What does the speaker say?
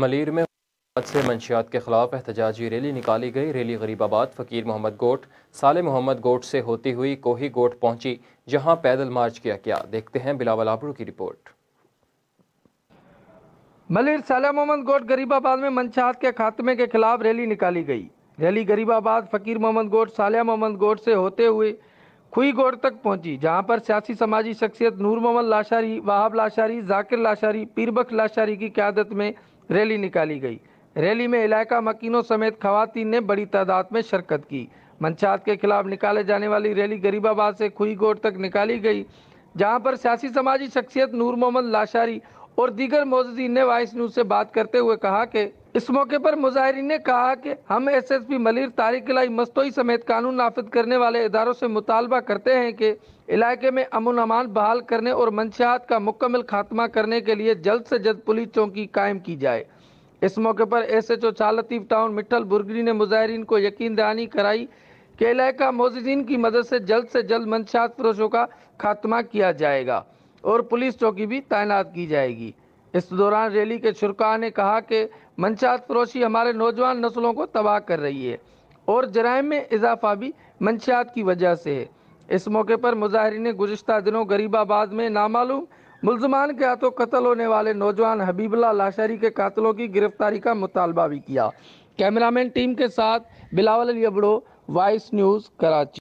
मलिर में से मंशियात के खिलाफ एहतजाजी रैली निकाली गई रैली गरीब आबाद फ़कीर मोहम्मद गोट साले मोहम्मद गोट से होती हुई कोही गोट पहुंची जहां पैदल मार्च किया गया देखते हैं बिलावल आबरू की रिपोर्ट मलिर साले मोहम्मद गोट गरीबाबाद में मंशियात के खात्मे के खिलाफ रैली निकाली गई रैली गरीबाबाद फ़कीर मोहम्मद गोट साले मोहम्मद गोट से होते हुए खुई खुईगोड़ तक पहुंची जहां पर सियासी समाजी शख्सियत नूर मोहम्मद लाशारी वहाब लाशारी जाकिर लाशारी पीरबख लाशारी की क्यादत में रैली निकाली गई रैली में इलाका मकीनों समेत खवतान ने बड़ी तादाद में शिरकत की मंशात के खिलाफ निकाले जाने वाली रैली गरीबाबाद से खुई खुईगोड़ तक निकाली गई जहां पर सियासी समाजी शख्सियत नूर मोहम्मद लाशारी और दीगर मोजदीन ने वाइस न्यूज़ से बात करते हुए कहा कि इस मौके पर मुजाहरीन ने कहा कि हम S S P Malir Tariq लाई मस्तोई समेत कानून नाफिद करने वाले इदारों से मुतालबा करते हैं कि इलाके में अमन अमान बहाल करने और मंशात का मुकम्मल खात्मा करने के लिए जल्द से जल्द पुलिस चौकी कायम की जाए इस मौके पर एस एच ओ चालतीफ टाउन मिठल बुरगरी ने मुजाहरीन को यकीन दहानी कराई कि इलाका मोजिदीन की मदद से जल्द से जल्द मंशात फरोशों का खात्मा किया जाएगा और पुलिस चौकी भी तैनात की जाएगी इस दौरान रैली के शुरुआ ने कहा कि मंशात फरोशी हमारे नौजवान नस्लों को तबाह कर रही है और जराइम में इजाफा भी मंशात की वजह से है इस मौके पर मुजाहरीन गुजशत दिनों गरीबाबाद में नामालूम मुलजमान के हाथों कत्ल होने वाले नौजवान हबीबला लाशारी के कातलों की गिरफ्तारी का मुतालबा भी किया कैमरामैन टीम के साथ बिलावल यबड़ो वॉइस न्यूज़ कराची